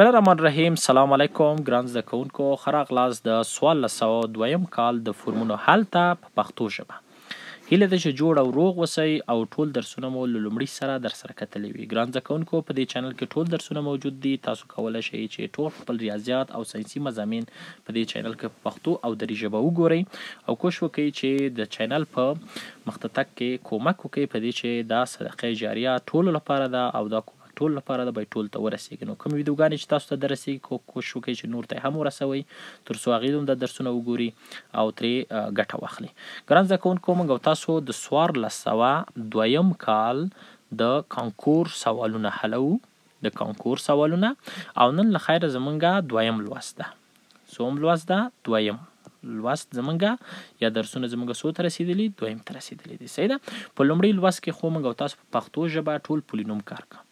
بسم الله الرحمن الرحیم سلام علیکم ګران زده کوونکو خراغ لاس د 1402م کال د فورمونو حل ته په پښتو ژبه هیله ده چې جوړ او روغ وسی او ټول درسونه مو لومړی سره در سره کتلې وي ګران زده کوونکو په دې چینل کې ټول درسونه موجود دي تاسو کولای شئ چې ټول خپل ریاضیات او ساينسي مضامین په دې چینل کې په پښتو او دري ژبه وګورئ او کوشش وکړئ چې د چینل په مختتک کې کومک وکړئ په دې چې دا صدقه جاریه ټول لپاره ده او دا ټول لپاره د باید ټول ته ورسیږي نو کوم ویډیوګانې چې تاسو ته درسیږي کوشش وکړئ چې نور ته هم ورسوي تر څو هغې هم د درسونه وګوري او ترې ګټه واخلي ګران زده کوونکو موږ تاسو د څوارلس سوه دویم کال د کانکور سوالونه حلو د کانکور سوالونه او نن له خیره زمونږه دویم لوست ده څوم لوست ده دویم لوست زمونږه یا درسونه زمونږه څو ته رسېدلي دویم ته رسېدلي دي صحیح ده په لومړي لوست کې خو موږ تاسو په پښتو ژبه ټول پولینوم کار کوو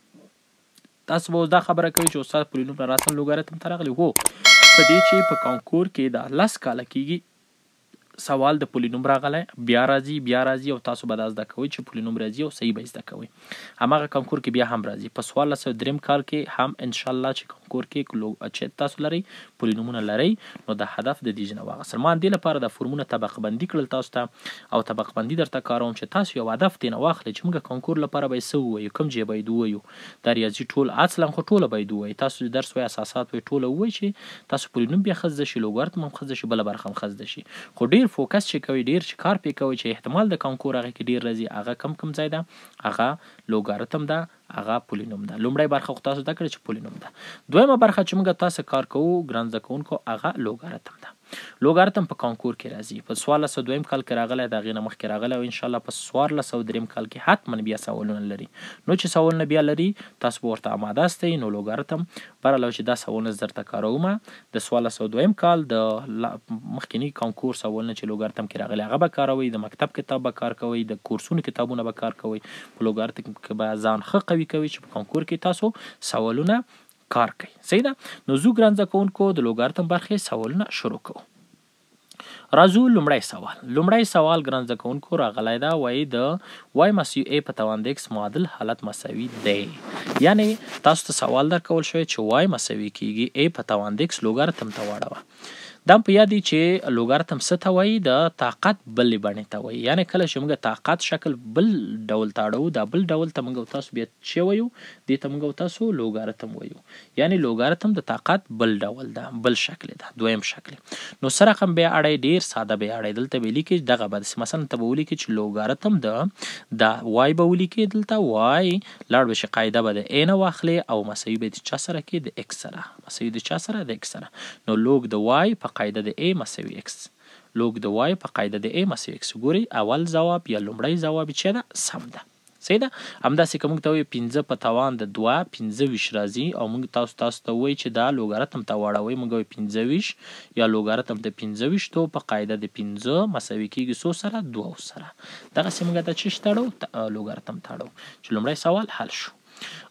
تاسو به دا خبره کوي چې استاد پولینوم راسن لوګارتم ترغلی هو په دې چې په کانکور کې دا لس کاله کېږي سوال د پولینوم راغلی بیا راځي بیا راځي او تاسو به دا زده کوئ چې پولینوم راځي او صحیح به زده کوئ هماغه کنکور کې بیا هم راځي په سوالس سوه دریم کال کې هم انشاءالله چې کنکور کې لو چې تاسو لرئ پولینومونه لرئ نو د هدف د دې جنه واخیستل ما دې لپاره د فورمونه طبقه بندي کړل تاسو ته او طبقه بندي درته کاروم چې تاسو یو هدف ترې نه واخلئ چې موږ کنکور لپاره به یې څه ووایو کوم ژبه یې ووایو دا ریاضي ټول اصلا خو ټوله باید ووایي تاسو درس وایي اساسات وایي ټوله ووایي چې تاسو پولینوم بیا ښه زده شي لوګارتم هم ښه زده شي بله برخه هم ښه زده شي خو ډېر ډیر فوکس چې کوي ډیر چې کار پې کوي چې احتمال د کانکور هغه کې ډیر راځي هغه کم کم ځای ده هغه لوګارتم ده هغه پولینوم ده لومړی برخه خو تاسو دا کړی چې پولینوم ده دویمه برخه چې موږ تاسو کار کوو ګران ځکونکو هغه لوګارتم ده لوګارتم په کانکور کې راځي په 1402 کال کې راغلی دا غینه مخکې راغلی او ان شاء الله په 1403 کال کې حتما بیا سوالونه لري نو چې سوالونه بیا لري تاسو ورته آماده استئ نو لوګارتم بر علاوه چې دا سوالونه زرته کاروم د 1402 کال د مخکینی کانکور سوالونه چې لوګارتم کې راغلی هغه به کاروي د مکتب کتاب به کار کوي د کورسونو کتابونه به کار کوي په لوګارتم کې به ځان ښه قوي کوي چې په کانکور کې تاسو سوالونه کار کوي صحیح ده نو زو ګران ځکوونکو د لوګارتم برخې سوالونه شروع کوو راځو لومړی سوال لومړی سوال ګران ځکوونکو راغلی دا وایي د وای مس یو ای په توان د ایکس معادل حالت مساوي دی یعنی تاسو ته سوال درکول شوی چې وای مساوي کیږي ای په توان د ایکس لوګارتم ته واړوه دا په یاد دي چې لوګارتم څه ته وایي د طاقت بلې بڼې ته وایي یعنې کله چې موږ طاقت شکل بل ډول ته اړوو دا بل ډول ته موږ تاسو بیا چې وایو دې ته موږ تاسو لوګارتم وایو یعنې لوګارتم د طاقت بل ډول ده بل شکل ده دویم شکل نو سره رقم بیا اړی ډیر ساده بیا اړی دلته به لیکي دغه به مثلا ته به ولیکي چې لوګارتم د دا وای به ولیکي دلته وای لاړ به شي قاعده به د ا نه واخلې او مساوي به د چا سره کې د ایکس سره مساوي د چا سره د ایکس سره نو لوګ د وای په قاعده د a مساوي x لوګ د y په قاعده د a مساوي x ګوري اول ځواب یا لومړی ځواب چې ده سم ده صحیح ده همداسې که موږ ته وایي پنځه په توان د دوه پنځه ویشت راځي او موږ تاسو تاسو ته وایي چې دا لوګارتم ته واړوئ موږ وایي پنځه ویشت یا لوګارتم د پنځه ویشتو په قاعده د پنځه مساوي کېږي څو سره دوو سره دغسې موږ ته چې تړو لوګارتم تړو چې لومړی سوال حل شو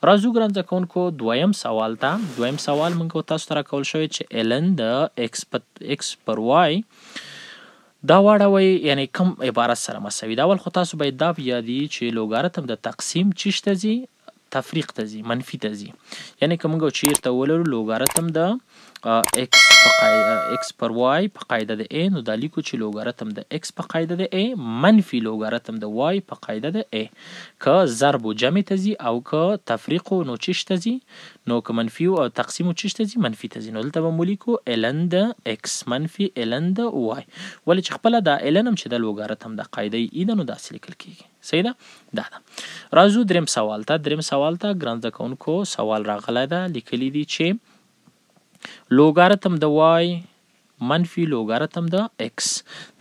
راځو ګران ځکونکو دویم سوال ته دویم سوال موږ تاسو ته راکول شوی چې الن د ایکس ایکس پر وای دا واړوي یعنی کم عبارت سره مساوي دا ول خو تاسو باید دا یادی چې لوګارتم د تقسیم چیشته زی تفریق ته زی منفي ته زی یعنی کوم غو چیرته ولر لوګارتم د x په قاعده x پر y په قاعده د a نو دا لیکو چې لوګارتم د x په قاعده د a منفي لوګارتم د y په قاعده د a که ضرب او جمع تزي او که تفریق نو چش تزي نو که منفي او تقسیم چش تزي منفي تزي نو دلته به مو لیکو ln د x منفي ln د y ولې چې خپل دا ln هم چې د لوګارتم د قاعده ای e د نو داسې لیکل کیږي صحیح ده دا ده راځو دریم سوال ته دریم سوال ته ګران زده کوونکو سوال راغلی ده لیکلی دی چې لوګاریتم د وای منفي لوګاریتم د x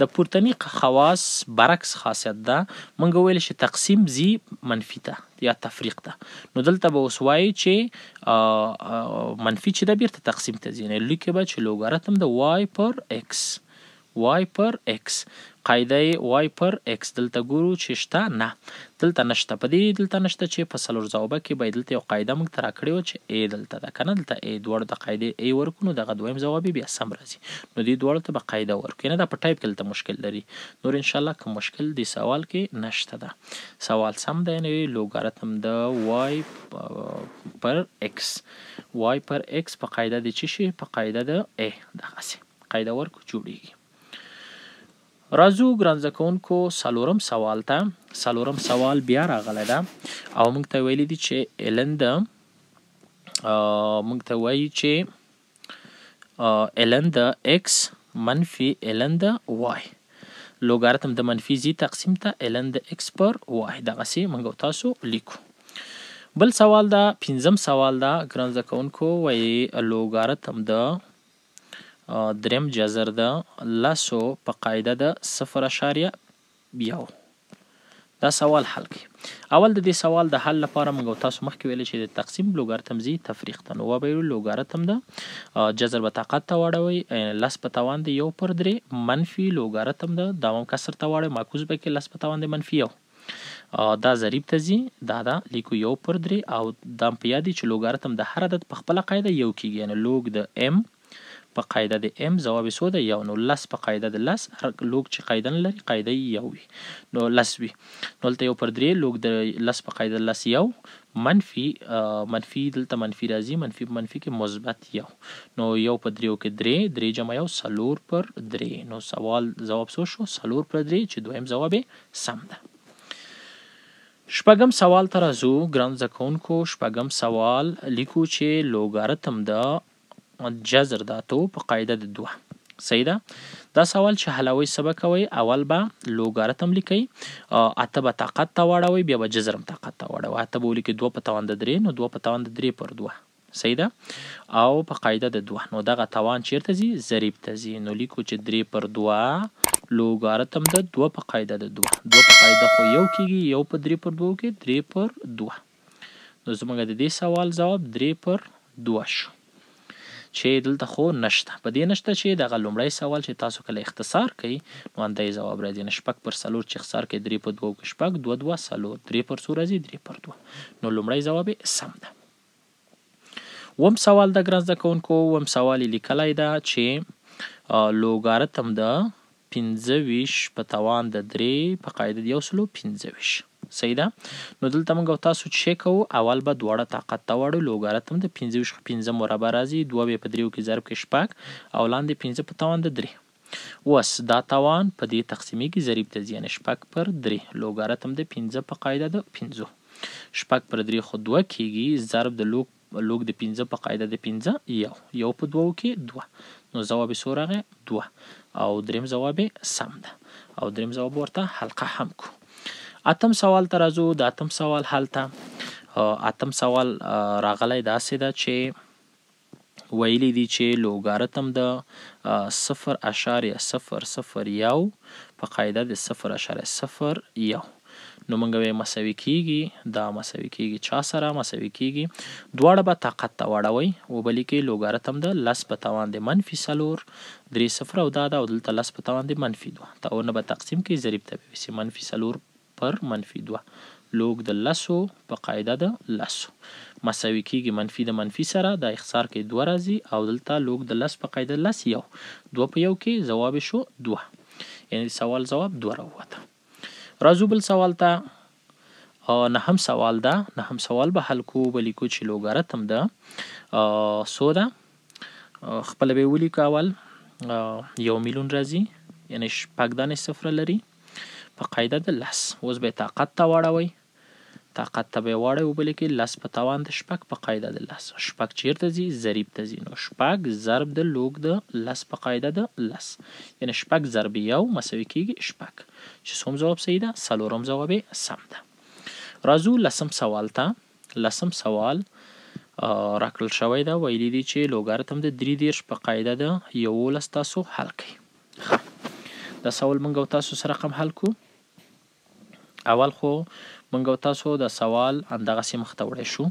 د پورتني خواص برعکس خاصیت ده مونږ ویل چې تقسیم زی منفي ته یا تفریق ته نو دلته به اوس وایي چې منفي چې ده بیرته تقسیم ته ځي نه لیکي به چې لوګاریتم د y پر x y پر x قاعده وای پر ایکس دلته ګورو چې شته نه دلته نشته په دې دلته نشته چې په څلور ځوابه کې به دلته یو قاعده موږ ته راکړې وه چې ای دلته ده که نه دلته ای دواړو ته قاعدې ای ورکړو نو دغه دویم ځواب بیا سم راځي نو دې دواړو ته به قاعده ورکړو یعنې دا په ټایپ کې دلته مشکل لري نور انشاءالله که مشکل دې سوال کې نشته ده سوال سم دی یعنې لوګارتم د وای پر ایکس وای پر ایکس په قاعده د چی شي په قاعده د ای دغسې قاعده ورکو جوړیږي راځو ګران زکونکو سالورم سوال ته سالورم سوال بیا راغلی ده او موږ ته ویلي دي چې الن د موږ ته وایي چې الن د اکس منفي الن د وای لوګارتم د منفي زی تقسیم ته الن د اکس پر وای دغسې موږ تاسو لیکو بل سوال دا پنځم سوال دا ګران زکونکو وایي لوګارتم د دریم جزر د لسو په قاعده د صفر اشاریه یو دا سوال حل کړي اول د دې سوال د حل لپاره موږ تاسو مخکې ویل چې د تقسیم لوګارتم زی تفریق ته نو وبې لوګارتم ده جذر به طاقت ته واړوي لس په توان دی یو پر درې منفي لوګارتم ده دوام کسر ته واړوي معکوس به کې لس په توان دی منفي یو دا ضریب ته ځي دا دا لیکو یو پر درې او دا په یادې چې لوګارتم د هر عدد په خپله قاعده یو کېږي یعنې لوګ د ام په قاعده د ام ځواب سو دی یو نو لس په قاعده د لس هر لوګ چې قاعده لري قاعده یو وي نو لس وي نو دلته یو پر درې لوګ د لس په قاعده لس یو منفي منفي دلته منفي راځي منفي منفي کې مثبت یو نو یو په دریو کې درې درې جمع یو سلور پر درې نو سوال جواب سو شو سلور پر درې چې دویم جواب سم ده شپږم سوال ته راځو ګران زکونکو شپږم سوال لیکو چې لوګارتم د جذر د اتو په قاعده د دوه صحیح ده دا سوال چې حلاوی سبق کوي اول به لوګارتم لیکي اته به طاقت ته واړوي بیا به جذرم طاقت ته واړوي اته به لیکي 2 په توان د 3 نو 2 په توان د 3 پر 2 صحیح ده او په قاعده د 2 نو دغه توان چیرته زی ضریب ته زی نو لیکو چې 3 پر 2 لوګارتم د 2 په قاعده د 2 2 په قاعده خو یو کیږي یو په 3 پر 2 کې 3 پر 2 نو زموږ د دې سوال جواب 3 پر 2 شو چې دلته خو نشته په دې نشته چې دغه لومړی سوال چې تاسو کله اختصار کوي نو انده جواب راځي نه شپږ پر څلور چې اختصار کوي درې په دوه کې شپږ دوه دوه څلور درې پر څو راځي درې پر دوه نو لومړی جواب سم ده وم سوال د ګران زده کوونکو وم سوال لیکلی ده چې لوګارتم د پنځه ویش په توان د درې په قاعده د یو سلو پنځه ویش صحیح ده نو دلته موږ تاسو چې کوو اول به دواړه طاقت ته وړو لوګارتم د 15 15 مربع راځي 2 به په 3 کې ضرب کې شپږ او لاندې 15 په توان د 3 وس دا توان په دې تقسیمي کې ضریب ته ځینې شپږ پر 3 لوګارتم د 15 په قاعده د 15 شپږ پر 3 خو 2 کېږي ضرب د لوګ لوګ د 15 په قاعده د 15 یو یو په دوو کې دوه نو جواب یې سورغه دوه او دریم جواب سم ده او دریم جواب ورته حلقه هم کو اتم سوال ته راځو د اتم سوال هلته اتم سوال راغلی داسې ده چې ویلی دي چې لوګارتم د صفر اشاریه صفر صفر یو په قاعده د صفر اشاریه صفر یو نو مونږ به مساوي کیږي دا مساوي کیږي چا سره مساوي کیږي دواړه به طاقت ته وړوي وبلې کې لوګارتم د لس په توان د منفي څلور درې صفر او دا دا او دلته لس په توان د منفي دوه تاونه به تقسیم کې ضریب ته وسي منفي څلور پر منفي دوه لوګ د لسو په قاعده د لسو مساوي کیږي منفي د منفي سره د اختصار کې دوه راځي او دلته لوګ د لس په قاعده لس یو دوه په یو کې جواب شو دوه یعنی سوال جواب دوه راووته راځو بل سوال ته نهم سوال ده نهم سوال به حل کو بلی کو چې لوګارتم ده سو ده خپل به ولیکو اول یو میلیون راځي یعنی شپږ دانې صفر لري په قاعده د لس اوس به طاقت ته واړوئ طاقت ته به یې واړئ وبلې کې لس په توان د شپږ په قاعده د لس شپږ چیرته ځي ضریب ته ځي نو شپږ ضرب د لوګ د لس په قاعده د لس یعنې شپږ ضرب یو مساوي کیږي شپږ چې څوم ځواب صحیح ده څلورم ځواب یې سم ده راځو لسم سوال ته لسم سوال راکړل شوی ده ویلي دي چې لوګارتم د درې دېرش په قاعده ده یولس تاسو حل کړئ د سوال موږ تاسو سره رقم حل کړو اول خو مونږ تاسو د سوال اندغه مخته وړی شو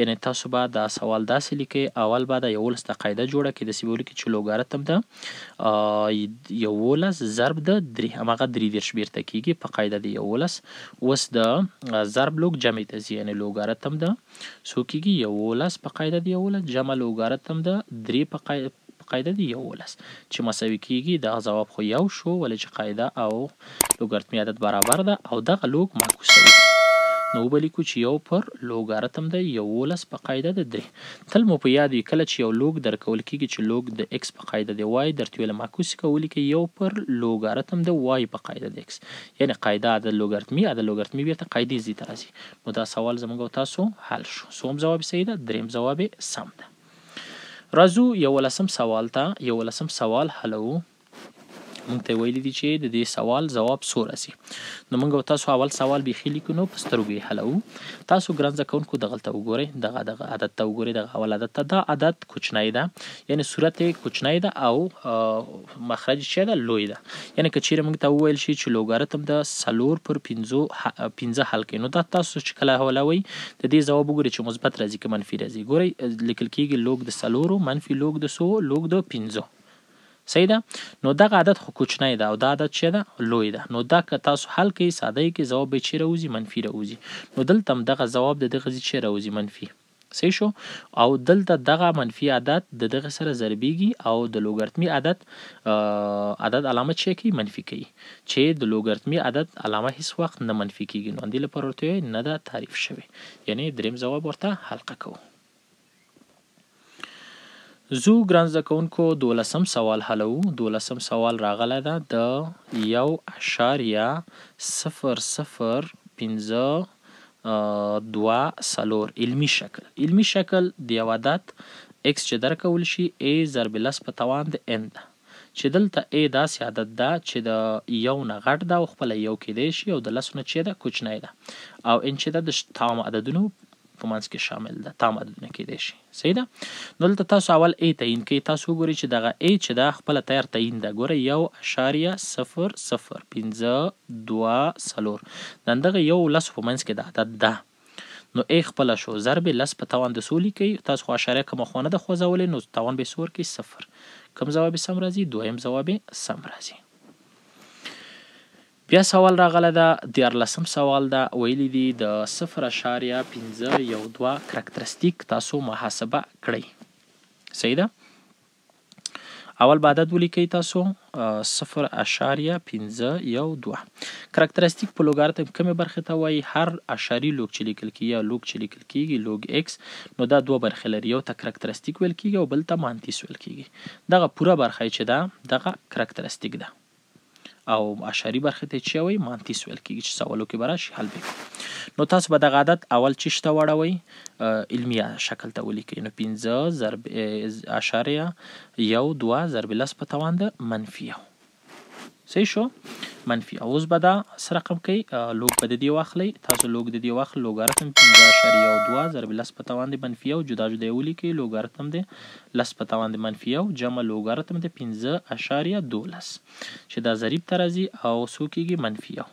یعنی تاسو به دا سوال داسې لیکئ اول به د یولس د قاعده جوړه کې داسې ولیکئ چې لوګارتم ده یولس ضرب د درې هماغه درې دېرش بیرته کیږي په قاعده د یولس اوس د ضرب لوګ جمعې ته ځي یعنې لوګارتم ده څو کیږي یولس په قاعده د یولس جمع لوګارتم ده درې په قاعده قاعده دی یولس چې مساوي کیږي دغه ځواب خو یو شو ولې چې قاعده او لوګارتمي عدد برابر ده او دغه لوګ معکوسوي نو وبلیکو چې یو پر لوګارتم د یولس په قاعده ده درې تل مو په یاد وي کله چې یو لوګ درکول کیږي چې لوګ د x په قاعده دی y درته ویل معکوس کولی کې یو پر لوګارتم د y په قاعده د x یعنی قاعده د لوګارتمي د لوګارتمي بیرته قاعده زی تراسي نو دا سوال زموږ تاسو حل شو سوم ځواب صحیح ده دریم ځواب سم ده راځو یولسم سوال ته یولسم سوال حلو مونږ ته ویلي دي چې د دې سوال جواب څو راسي نو مونږ تاسو اول سوال بیخي لیکو په سترګو حلو تاسو ګران ځکونکو دغه ته وګورئ دغه دغه عادت ته وګورئ دغه اول عادت ته دا عادت کوچنی ده یعنی صورت کوچنی ده او مخرج چې ده لوی ده یعنی کچیر مونږ ته وویل شي چې لوګارتم د سلور پر 15 15 حل کې نو دا تاسو چې کله حلوي د دې جواب وګورئ چې مثبت راځي که منفي راځي ګورئ لیکل کېږي لوګ د سلورو منفي لوګ د سو لوګ د 15 صحیح ده نو دغه عدد خو کوچنی ده او دا عدد چې ده لوی ده نو دا که تاسو حل کوي ساده کې ځواب به چیرې وځي منفي راوځي نو دلته هم دغه ځواب د دغه چیرې راوځي منفي صحیح شو او دلته دغه منفي عدد د دغه سره ضربیږي او د لوګارتمی عدد عدد علامه چې کی منفي کوي چې د لوګارتمی عدد علامه هیڅ وخت نه منفي کیږي نو اندې لپاره ورته نه ده تعریف شوی یعنی دریم ځواب ورته حلقه کوو زو ګران زده کوونکو دولسم سوال حلو دولسم سوال راغلی ده د یو اشاریه صفر صفر پنځه دوه څلور علمي شکل علمي شکل د یو عدد اکس چې درکول شي ای ضرب لس په توان د ان ده چې دلته ای داسې عدد ده چې د یو نه غټ ده او خپله یو کیدی شي او د لسو نه چې ده کوچنی ده او ان چې ده د تمام عددونو په منځ کې شامل ده تعامدونه کېدای شي صحیح ده نو دلته تاسو اول ای تعین کوي تاسو وګورئ چې دغه ای چې دا خپله تیار تعین ده ګوره یو اشاریه صفر صفر پنځه دوه څلور د همدغه یو لسو په منځ کې د عدد ده نو ای خپله شو ضرب لس په توان د سولي کوي تاسو خو اشاریه کومه خو نه ده خوځولې نو توان به سور کې صفر کوم ځواب یې سم راځي دویم ځواب یې سم راځي بیا سوال راغلی ده دیارلسم سوال ده ویلی دي د صفر اشاریه پنځه یو دوه کرکترستیک تاسو محاسبه کړئ صحیح ده اول به عدد ولیکئ تاسو صفر اشاریه پنځه یو دوه کرکترستیک په لوګارتم کمې برخې ته وایي هر اشاري لوګ چې لیکل کیږي یا لوګ چې لیکل کیږي لوګ ایکس نو دا دوه برخې لري یو ته کرکترستیک ویل کیږي او بل ته مانتیس ویل کیږي دغه پوره برخه چې ده دغه کرکترستیک ده او اشاری برخه ته چې وي مانتیس ویل کیږي چې سوالو کې براشي حل به نو تاسو به د عادت اول چې شته وړوي علمي شکل ته ولیکئ نو 15 ضرب اشاریه یو دوه ضرب لس په توان ده منفي یو صحیح شو منفي اوس به دا څه رقم کوي لوګ به د دې واخلئ تاسو لوګ د دې واخلئ لوګارتم پنځه اعشاریه او دوه ضرب لس په توان د منفي یو جدا جدا یې ولیکئ لوګارتم دی لس په توان د منفي یو جمع لوګارتم د پنځه اعشاریه دولس چې دا ضریب ته راځي او څو کېږي منفي یو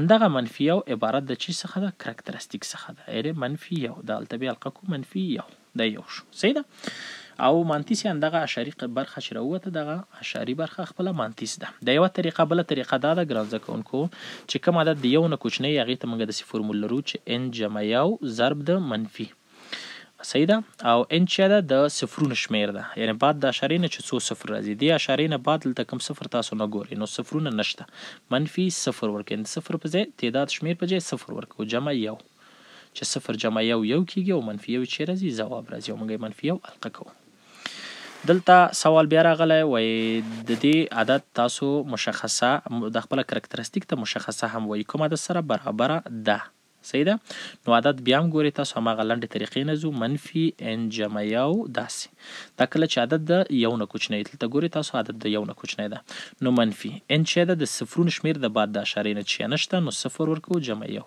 اندغه منفي یو عبارت د چی څخه ده کرکترستیک څخه ده یعنې منفي یو د هلته بیا القه کو منفي یو دا یو شو صحیح ده او مانتیس یعنې دغه اشاري برخه چې راووته دغه اشاري برخه خپله مانتیس ده د یوه طریقه بله طریقه دا ده ګران زده کوونکو چې کوم عدد د یو نه کوچنی هغې ته موږ داسې فورمول لرو چې ان جمع یو ضرب د منفي صحیح ده او ان چې ده د صفرونو شمیر ده یعنی بعد د اشارې نه چې څو صفر راځي دې اشارې نه بعد دلته کوم صفر تاسو نه ګورئ نو صفرونه نشته منفي صفر ورکوئ د صفر په ځای تعداد شمیر په ځای صفر ورکوو جمع یو چې صفر جمع یو یو کېږي او منفي یو چې راځي ځواب راځي او موږ یې منفي یو القه کوو دلته سوال بیا راغلی وای د دې عادت تاسو مشخصه د خپل کرکټرستیک ته مشخصه هم وای کومه د سره برابره ده صحیح ده نو عدد بیا هم ګوري تاسو هماغه لنډې طریقې نه ځو منفي انجمه یو داسې دا کله چې عدد د یو نه کوچنی دلته ګوري تاسو عدد د یو نه کوچنی ده نو منفي ان چې ده د صفرونو شمیر د بعد د اشارې نه چې نشته نو صفر ورکو جمع یو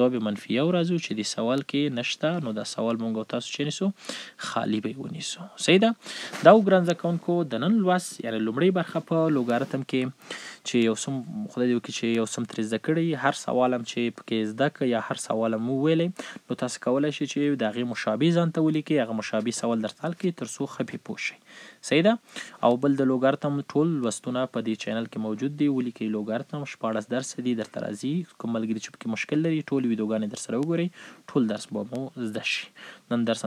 ځواب منفي یو راځو چې د سوال کې نشته نو دا سوال مونږ او تاسو چې نیسو خالی به ونیسو صحیح ده دا وګرځ کوونکو د نن لوست یعنی لومړۍ برخه په لوګارتم کې چې یو سم خدای دې وکړي چې یو سم ترې زده کړی هر سوال هم چې پکې زده یا هر در سوال مو ویلی نو تاسو کولی شئ چې د هغې مشابه ځان ته ولیکئ هغه مشابه سوال درته حل کړي تر څو ښه پې پوه شئ صحیح ده او بل د لوګارتم ټول لوستونه په دې چینل کې موجود دي ولیکئ لوګارتم شپاړس درسه دي درته راځي کوم ملګري چې پکې مشکل لري ټول ویډیوګانې درسره وګورئ ټول درس به مو زده شي نن درس